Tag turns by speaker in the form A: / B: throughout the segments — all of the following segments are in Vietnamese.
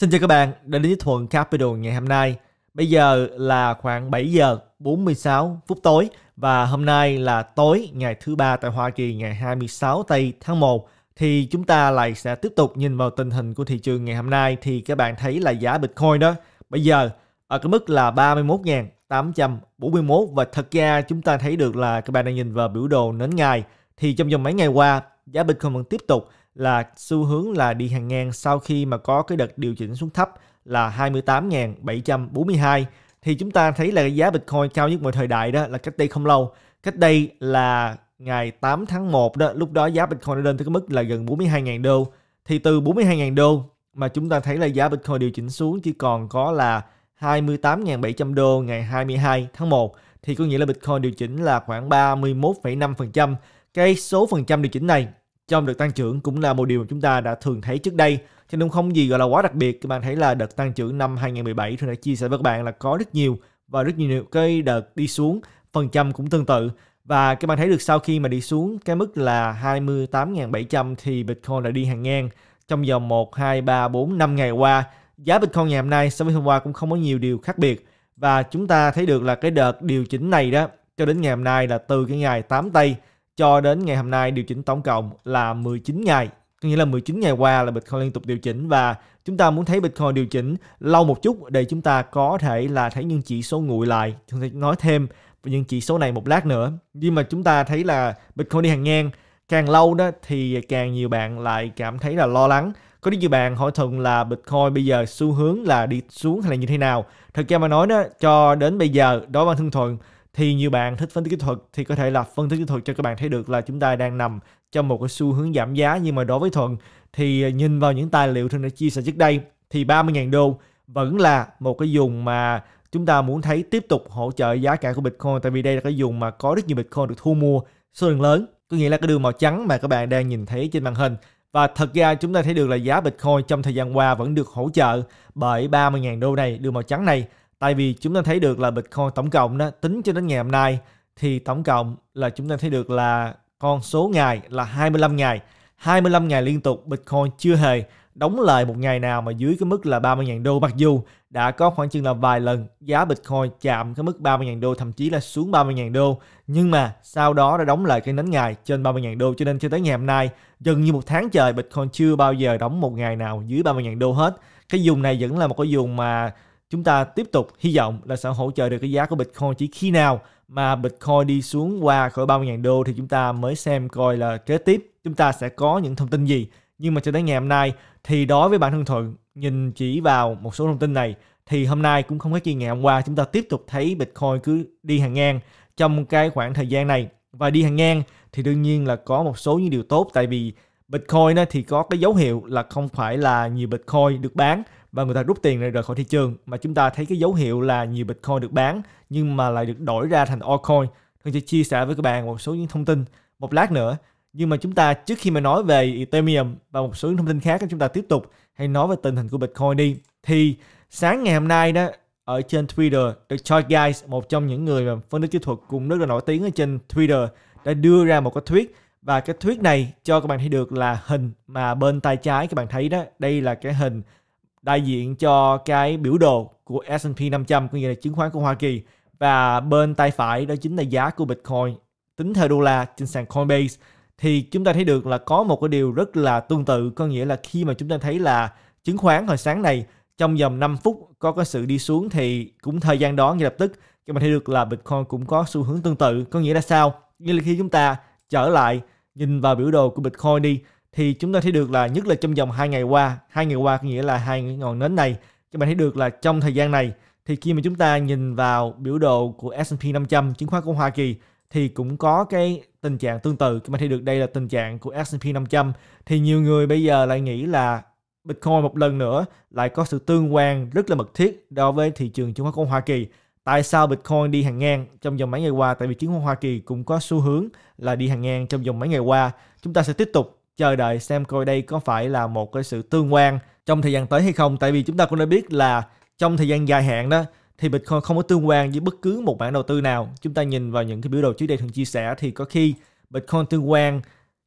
A: Xin chào các bạn đến với Thuận Capital ngày hôm nay. Bây giờ là khoảng 7 giờ 46 phút tối và hôm nay là tối ngày thứ ba tại Hoa Kỳ ngày 26 tây tháng 1 thì chúng ta lại sẽ tiếp tục nhìn vào tình hình của thị trường ngày hôm nay thì các bạn thấy là giá Bitcoin đó bây giờ ở cái mức là 31.841 và thật ra chúng ta thấy được là các bạn đang nhìn vào biểu đồ nến ngày thì trong vòng mấy ngày qua giá Bitcoin vẫn tiếp tục là xu hướng là đi hàng ngang sau khi mà có cái đợt điều chỉnh xuống thấp là 28.742 thì chúng ta thấy là giá Bitcoin cao nhất mọi thời đại đó là cách đây không lâu. Cách đây là ngày 8 tháng 1 đó, lúc đó giá Bitcoin đã lên tới cái mức là gần 42.000 đô. Thì từ 42.000 đô mà chúng ta thấy là giá Bitcoin điều chỉnh xuống chỉ còn có là 28.700 đô ngày 22 tháng 1 thì có nghĩa là Bitcoin điều chỉnh là khoảng 31,5%. Cái số phần trăm điều chỉnh này trong đợt tăng trưởng cũng là một điều mà chúng ta đã thường thấy trước đây cho nên không gì gọi là quá đặc biệt các bạn thấy là đợt tăng trưởng năm 2017 tôi đã chia sẻ với các bạn là có rất nhiều và rất nhiều cái đợt đi xuống phần trăm cũng tương tự và các bạn thấy được sau khi mà đi xuống cái mức là 28.700 thì Bitcoin đã đi hàng ngang trong vòng 1, 2, 3, 4, 5 ngày qua. Giá Bitcoin ngày hôm nay so với hôm qua cũng không có nhiều điều khác biệt. Và chúng ta thấy được là cái đợt điều chỉnh này đó cho đến ngày hôm nay là từ cái ngày 8 tây cho đến ngày hôm nay điều chỉnh tổng cộng là 19 ngày. Có nghĩa là 19 ngày qua là Bitcoin liên tục điều chỉnh và chúng ta muốn thấy Bitcoin điều chỉnh lâu một chút để chúng ta có thể là thấy những chỉ số nguội lại. Chúng ta nói thêm về những chỉ số này một lát nữa. Nhưng mà chúng ta thấy là Bitcoin đi hàng ngang càng lâu đó thì càng nhiều bạn lại cảm thấy là lo lắng. Có những nhiều bạn hỏi thường là Bitcoin bây giờ xu hướng là đi xuống hay là như thế nào. Thật ra mà nói đó cho đến bây giờ đối với Thương Thuận thì nhiều bạn thích phân tích kỹ thuật thì có thể là phân tích kỹ thuật cho các bạn thấy được là chúng ta đang nằm trong một cái xu hướng giảm giá nhưng mà đối với Thuận thì à, nhìn vào những tài liệu Thuận đã chia sẻ trước đây thì 30.000 đô vẫn là một cái dùng mà chúng ta muốn thấy tiếp tục hỗ trợ giá cả của Bitcoin tại vì đây là cái dùng mà có rất nhiều Bitcoin được thu mua số lượng lớn có nghĩa là cái đường màu trắng mà các bạn đang nhìn thấy trên màn hình và thật ra chúng ta thấy được là giá Bitcoin trong thời gian qua vẫn được hỗ trợ bởi 30.000 đô này, đường màu trắng này Tại vì chúng ta thấy được là Bitcoin tổng cộng đó tính cho đến ngày hôm nay thì tổng cộng là chúng ta thấy được là con số ngày là 25 ngày. 25 ngày liên tục Bitcoin chưa hề đóng lời một ngày nào mà dưới cái mức là 30.000 đô mặc dù đã có khoảng chừng là vài lần giá Bitcoin chạm cái mức 30.000 đô thậm chí là xuống 30.000 đô nhưng mà sau đó đã đóng lại cái nến ngày trên 30.000 đô cho nên cho tới ngày hôm nay gần như một tháng trời Bitcoin chưa bao giờ đóng một ngày nào dưới 30.000 đô hết cái vùng này vẫn là một cái vùng mà chúng ta tiếp tục hy vọng là sẽ hỗ trợ được cái giá của Bitcoin chỉ khi nào mà Bitcoin đi xuống qua khỏi 30.000 đô thì chúng ta mới xem coi là kế tiếp chúng ta sẽ có những thông tin gì. Nhưng mà cho đến ngày hôm nay thì đối với bản thân Thuận nhìn chỉ vào một số thông tin này thì hôm nay cũng không có gì ngày hôm qua chúng ta tiếp tục thấy Bitcoin cứ đi hàng ngang trong cái khoảng thời gian này và đi hàng ngang thì đương nhiên là có một số những điều tốt tại vì Bitcoin thì có cái dấu hiệu là không phải là nhiều Bitcoin được bán và người ta rút tiền này rời khỏi thị trường mà chúng ta thấy cái dấu hiệu là nhiều Bitcoin được bán nhưng mà lại được đổi ra thành altcoin. Thường sẽ chia sẻ với các bạn một số những thông tin một lát nữa. Nhưng mà chúng ta trước khi mà nói về Ethereum và một số những thông tin khác chúng ta tiếp tục hay nói về tình hình của Bitcoin đi. Thì sáng ngày hôm nay đó ở trên Twitter, The Chart Guys, một trong những người mà phân tích kỹ thuật cũng rất là nổi tiếng ở trên Twitter đã đưa ra một cái tweet và cái thuyết này cho các bạn thấy được là hình mà bên tay trái các bạn thấy đó đây là cái hình đại diện cho cái biểu đồ của S&P 500 có nghĩa là chứng khoán của Hoa Kỳ và bên tay phải đó chính là giá của Bitcoin tính theo đô la trên sàn Coinbase thì chúng ta thấy được là có một cái điều rất là tương tự có nghĩa là khi mà chúng ta thấy là chứng khoán hồi sáng này trong vòng 5 phút có cái sự đi xuống thì cũng thời gian đó ngay lập tức các bạn thấy được là Bitcoin cũng có xu hướng tương tự có nghĩa là sao như là khi chúng ta trở lại nhìn vào biểu đồ của Bitcoin đi thì chúng ta thấy được là nhất là trong vòng hai ngày qua hai ngày qua có nghĩa là hai ngọn nến này các bạn thấy được là trong thời gian này thì khi mà chúng ta nhìn vào biểu đồ của S&P 500 chứng khoán của Hoa Kỳ thì cũng có cái tình trạng tương tự các bạn thấy được đây là tình trạng của S&P 500 thì nhiều người bây giờ lại nghĩ là Bitcoin một lần nữa lại có sự tương quan rất là mật thiết đối với thị trường chứng khoán của Hoa Kỳ tại sao Bitcoin đi hàng ngang trong vòng mấy ngày qua tại vì chứng khoán Hoa Kỳ cũng có xu hướng là đi hàng ngang trong vòng mấy ngày qua chúng ta sẽ tiếp tục chờ đợi xem coi đây có phải là một cái sự tương quan trong thời gian tới hay không tại vì chúng ta cũng đã biết là trong thời gian dài hạn đó thì Bitcoin không có tương quan với bất cứ một bản đầu tư nào. Chúng ta nhìn vào những cái biểu đồ trước đây thường chia sẻ thì có khi Bitcoin tương quan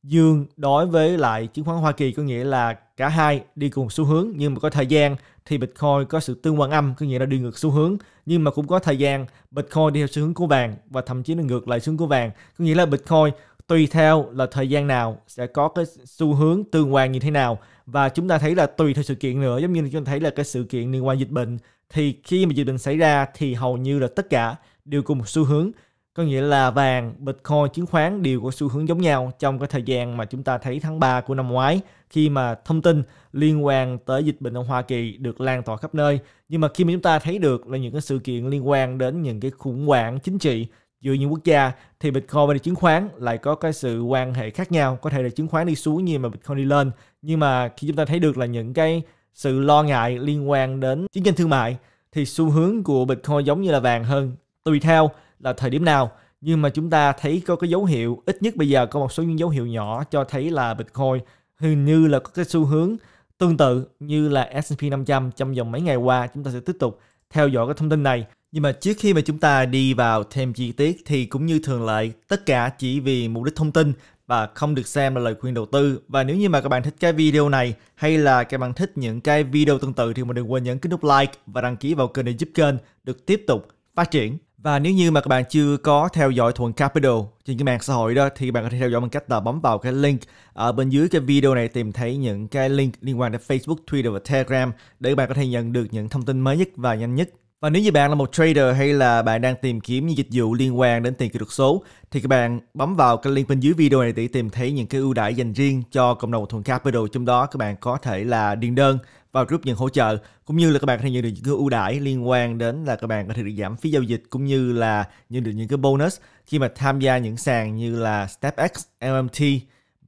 A: dương đối với lại chứng khoán Hoa Kỳ có nghĩa là cả hai đi cùng xu hướng nhưng mà có thời gian thì Bitcoin có sự tương quan âm có nghĩa là đi ngược xu hướng nhưng mà cũng có thời gian Bitcoin đi theo xu hướng của vàng và thậm chí là ngược lại xu hướng của vàng có nghĩa là Bitcoin tùy theo là thời gian nào sẽ có cái xu hướng tương quan như thế nào và chúng ta thấy là tùy theo sự kiện nữa giống như chúng ta thấy là cái sự kiện liên quan dịch bệnh thì khi mà dịch bệnh xảy ra thì hầu như là tất cả đều cùng một xu hướng có nghĩa là vàng, bitcoin, chứng khoán đều có xu hướng giống nhau trong cái thời gian mà chúng ta thấy tháng 3 của năm ngoái khi mà thông tin liên quan tới dịch bệnh ở Hoa Kỳ được lan tỏa khắp nơi. Nhưng mà khi mà chúng ta thấy được là những cái sự kiện liên quan đến những cái khủng hoảng chính trị, giữa những quốc gia thì Bitcoin và chứng khoán lại có cái sự quan hệ khác nhau có thể là chứng khoán đi xuống nhưng mà Bitcoin đi lên nhưng mà khi chúng ta thấy được là những cái sự lo ngại liên quan đến chiến tranh thương mại thì xu hướng của Bitcoin giống như là vàng hơn tùy theo là thời điểm nào nhưng mà chúng ta thấy có cái dấu hiệu ít nhất bây giờ có một số những dấu hiệu nhỏ cho thấy là Bitcoin hình như là có cái xu hướng tương tự như là S&P 500 trong vòng mấy ngày qua chúng ta sẽ tiếp tục theo dõi cái thông tin này nhưng mà trước khi mà chúng ta đi vào thêm chi tiết thì cũng như thường lệ, tất cả chỉ vì mục đích thông tin và không được xem là lời khuyên đầu tư. Và nếu như mà các bạn thích cái video này hay là các bạn thích những cái video tương tự thì mình đừng quên nhấn cái nút like và đăng ký vào kênh để giúp kênh được tiếp tục phát triển. Và nếu như mà các bạn chưa có theo dõi Thuận Capital trên cái mạng xã hội đó thì các bạn có thể theo dõi bằng cách là bấm vào cái link ở bên dưới cái video này tìm thấy những cái link liên quan đến Facebook, Twitter và Telegram để các bạn có thể nhận được những thông tin mới nhất và nhanh nhất và nếu như bạn là một trader hay là bạn đang tìm kiếm những dịch vụ liên quan đến tiền kỹ thuật số thì các bạn bấm vào cái link bên dưới video này để tìm thấy những cái ưu đãi dành riêng cho cộng đồng thuần capital trong đó các bạn có thể là điền đơn vào group nhận hỗ trợ cũng như là các bạn có thể nhận được những cái ưu đãi liên quan đến là các bạn có thể được giảm phí giao dịch cũng như là nhận được những cái bonus khi mà tham gia những sàn như là StepX, LMT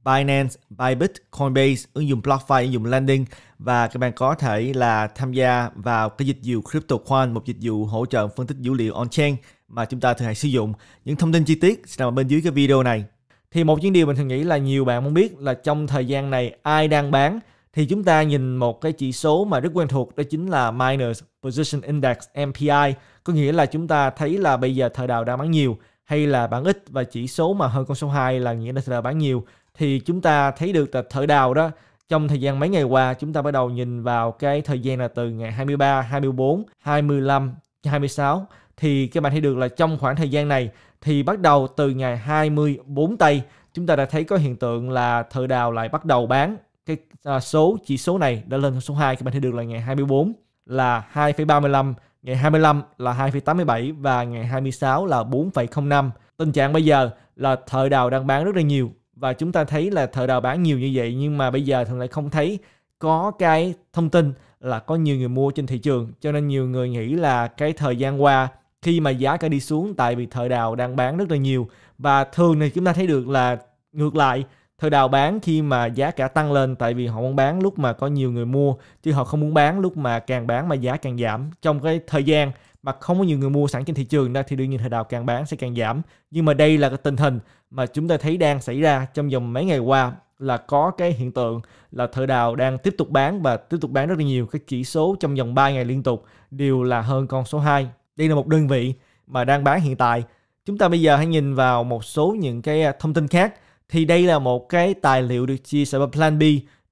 A: Binance, Bybit, Coinbase, ứng dụng BlockFi, ứng dụng landing và các bạn có thể là tham gia vào cái dịch vụ CryptoQuant, một dịch vụ hỗ trợ phân tích dữ liệu on-chain mà chúng ta thường hay sử dụng. Những thông tin chi tiết sẽ nằm bên dưới cái video này. Thì một những điều mình thường nghĩ là nhiều bạn muốn biết là trong thời gian này ai đang bán thì chúng ta nhìn một cái chỉ số mà rất quen thuộc đó chính là Miners Position Index MPI có nghĩa là chúng ta thấy là bây giờ thời đào đang bán nhiều hay là bán ít và chỉ số mà hơn con số 2 là nghĩa là thời đào bán nhiều thì chúng ta thấy được là thợ đào đó trong thời gian mấy ngày qua chúng ta bắt đầu nhìn vào cái thời gian là từ ngày 23, 24, 25, 26 thì các bạn thấy được là trong khoảng thời gian này thì bắt đầu từ ngày 24 tây chúng ta đã thấy có hiện tượng là thợ đào lại bắt đầu bán cái à, số chỉ số này đã lên số 2 các bạn thấy được là ngày 24 là 2,35 ngày 25 là 2,87 và ngày 26 là 4,05 tình trạng bây giờ là thợ đào đang bán rất là nhiều và chúng ta thấy là thợ đào bán nhiều như vậy nhưng mà bây giờ thường lại không thấy có cái thông tin là có nhiều người mua trên thị trường cho nên nhiều người nghĩ là cái thời gian qua khi mà giá cả đi xuống tại vì thợ đào đang bán rất là nhiều và thường thì chúng ta thấy được là ngược lại thợ đào bán khi mà giá cả tăng lên tại vì họ muốn bán lúc mà có nhiều người mua chứ họ không muốn bán lúc mà càng bán mà giá càng giảm trong cái thời gian mà không có nhiều người mua sẵn trên thị trường ra thì đương nhiên thợ đào càng bán sẽ càng giảm nhưng mà đây là cái tình hình mà chúng ta thấy đang xảy ra trong vòng mấy ngày qua là có cái hiện tượng là thợ đào đang tiếp tục bán và tiếp tục bán rất là nhiều. Các chỉ số trong vòng 3 ngày liên tục đều là hơn con số 2. Đây là một đơn vị mà đang bán hiện tại. Chúng ta bây giờ hãy nhìn vào một số những cái à, thông tin khác. Thì đây là một cái tài liệu được chia sẻ bởi Plan B.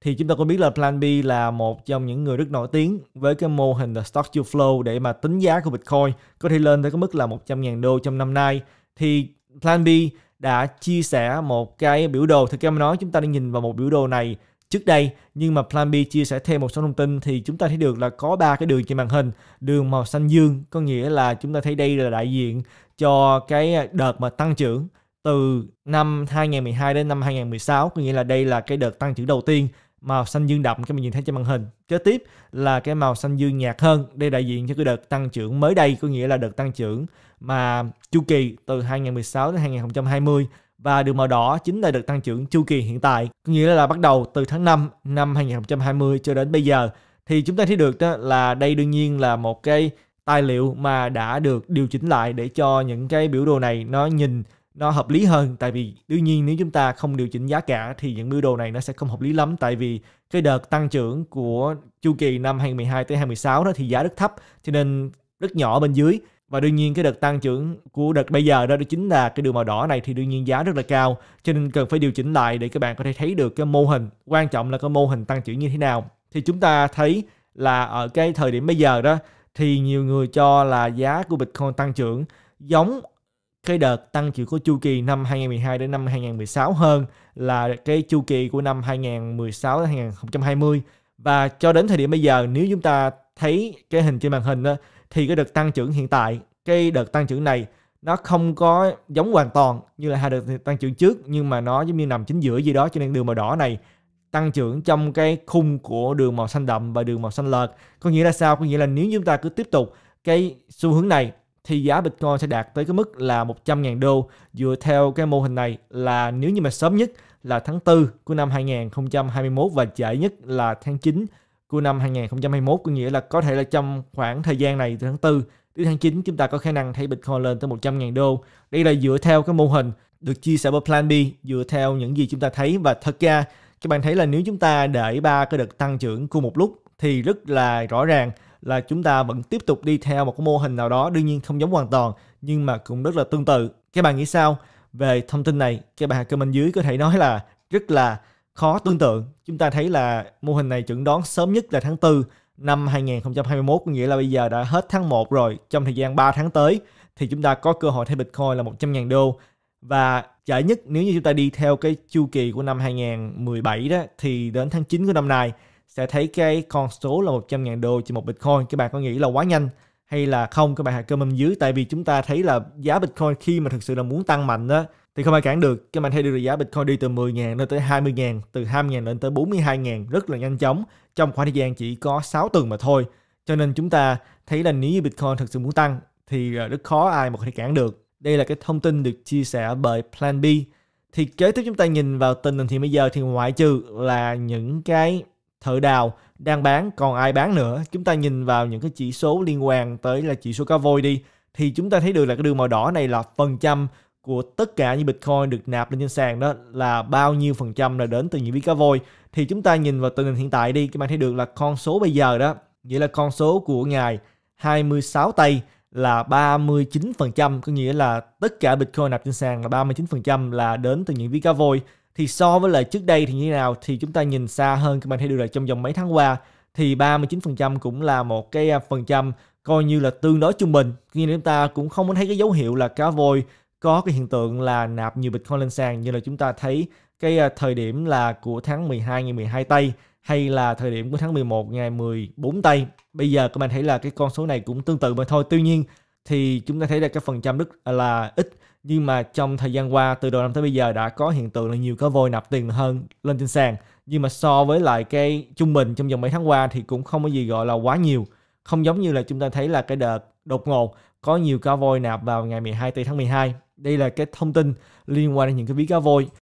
A: Thì chúng ta có biết là Plan B là một trong những người rất nổi tiếng với cái mô hình là Stock to Flow để mà tính giá của Bitcoin có thể lên tới cái mức là 100.000 đô trong năm nay. Thì Plan B đã chia sẻ một cái biểu đồ. Thực ra mà nói chúng ta đã nhìn vào một biểu đồ này trước đây nhưng mà Plan B chia sẻ thêm một số thông tin thì chúng ta thấy được là có ba cái đường trên màn hình đường màu xanh dương có nghĩa là chúng ta thấy đây là đại diện cho cái đợt mà tăng trưởng từ năm 2012 đến năm 2016 có nghĩa là đây là cái đợt tăng trưởng đầu tiên màu xanh dương đậm các bạn nhìn thấy trên màn hình. Kế tiếp là cái màu xanh dương nhạt hơn, đây đại diện cho cái đợt tăng trưởng mới đây, có nghĩa là đợt tăng trưởng mà chu kỳ từ 2016 đến 2020 và đường màu đỏ chính là đợt tăng trưởng chu kỳ hiện tại, có nghĩa là, là bắt đầu từ tháng 5 năm 2020 cho đến bây giờ thì chúng ta thấy được đó là đây đương nhiên là một cái tài liệu mà đã được điều chỉnh lại để cho những cái biểu đồ này nó nhìn nó hợp lý hơn tại vì đương nhiên nếu chúng ta không điều chỉnh giá cả thì những mưu đồ này nó sẽ không hợp lý lắm tại vì cái đợt tăng trưởng của chu kỳ năm 2012 tới 2016 đó thì giá rất thấp cho nên rất nhỏ bên dưới và đương nhiên cái đợt tăng trưởng của đợt bây giờ đó, đó chính là cái đường màu đỏ này thì đương nhiên giá rất là cao cho nên cần phải điều chỉnh lại để các bạn có thể thấy được cái mô hình quan trọng là cái mô hình tăng trưởng như thế nào thì chúng ta thấy là ở cái thời điểm bây giờ đó thì nhiều người cho là giá của Bitcoin tăng trưởng giống cái đợt tăng trưởng của chu kỳ năm 2012 đến năm 2016 hơn là cái chu kỳ của năm 2016 đến 2020 và cho đến thời điểm bây giờ nếu chúng ta thấy cái hình trên màn hình đó, thì cái đợt tăng trưởng hiện tại cái đợt tăng trưởng này nó không có giống hoàn toàn như là hai đợt tăng trưởng trước nhưng mà nó giống như nằm chính giữa gì đó cho nên đường màu đỏ này tăng trưởng trong cái khung của đường màu xanh đậm và đường màu xanh lợt có nghĩa là sao có nghĩa là nếu chúng ta cứ tiếp tục cái xu hướng này thì giá Bitcoin sẽ đạt tới cái mức là 100.000 đô dựa theo cái mô hình này là nếu như mà sớm nhất là tháng 4 của năm 2021 và trễ nhất là tháng 9 của năm 2021 có nghĩa là có thể là trong khoảng thời gian này từ tháng 4 đến tháng 9 chúng ta có khả năng thấy Bitcoin lên tới 100.000 đô. Đây là dựa theo cái mô hình được chia sẻ bởi Plan B dựa theo những gì chúng ta thấy và thật ra các bạn thấy là nếu chúng ta để ba cái đợt tăng trưởng cùng một lúc thì rất là rõ ràng là chúng ta vẫn tiếp tục đi theo một cái mô hình nào đó đương nhiên không giống hoàn toàn nhưng mà cũng rất là tương tự các bạn nghĩ sao về thông tin này các bạn comment dưới có thể nói là rất là khó tương tượng chúng ta thấy là mô hình này chuẩn đoán sớm nhất là tháng 4 năm 2021 có nghĩa là bây giờ đã hết tháng 1 rồi trong thời gian 3 tháng tới thì chúng ta có cơ hội thay Bitcoin là 100.000 đô và chả nhất nếu như chúng ta đi theo cái chu kỳ của năm 2017 đó thì đến tháng 9 của năm nay sẽ thấy cái con số là 100.000 đô trên một Bitcoin. Các bạn có nghĩ là quá nhanh hay là không các bạn hãy comment dưới tại vì chúng ta thấy là giá Bitcoin khi mà thực sự là muốn tăng mạnh á thì không ai cản được các bạn thấy được giá Bitcoin đi từ 10.000 lên tới 20.000 từ 20.000 lên tới 42.000 rất là nhanh chóng trong khoảng thời gian chỉ có 6 tuần mà thôi cho nên chúng ta thấy là nếu như Bitcoin thực sự muốn tăng thì ờ, rất khó ai mà có thể cản được đây là cái thông tin được chia sẻ bởi Plan B thì kế tiếp chúng ta nhìn vào tình hình thì bây giờ thì ngoại trừ là những cái thợ đào đang bán còn ai bán nữa chúng ta nhìn vào những cái chỉ số liên quan tới là chỉ số cá voi đi thì chúng ta thấy được là cái đường màu đỏ này là phần trăm của tất cả những Bitcoin được nạp lên trên sàn đó là bao nhiêu phần trăm là đến từ những ví cá voi thì chúng ta nhìn vào tình hình hiện tại đi các bạn thấy được là con số bây giờ đó nghĩa là con số của ngày 26 tây là 39% có nghĩa là tất cả Bitcoin nạp trên sàn là 39% là đến từ những ví cá voi thì so với lại trước đây thì như thế nào thì chúng ta nhìn xa hơn các bạn thấy được là trong vòng mấy tháng qua thì 39% cũng là một cái à, phần trăm coi như là tương đối trung bình nhưng chúng ta cũng không có thấy cái dấu hiệu là cá voi có cái hiện tượng là nạp nhiều bitcoin lên sàn như là chúng ta thấy cái à, thời điểm là của tháng 12 ngày 12 tây hay là thời điểm của tháng 11 ngày 14 tây bây giờ các bạn thấy là cái con số này cũng tương tự mà thôi tuy nhiên thì chúng ta thấy là cái phần trăm rất là ít nhưng mà trong thời gian qua từ đầu năm tới bây giờ đã có hiện tượng là nhiều cá voi nạp tiền hơn lên trên sàn nhưng mà so với lại cái trung bình trong vòng mấy tháng qua thì cũng không có gì gọi là quá nhiều không giống như là chúng ta thấy là cái đợt đột ngột có nhiều cá voi nạp vào ngày 12 tây tháng 12 đây là cái thông tin liên quan đến những cái ví cá voi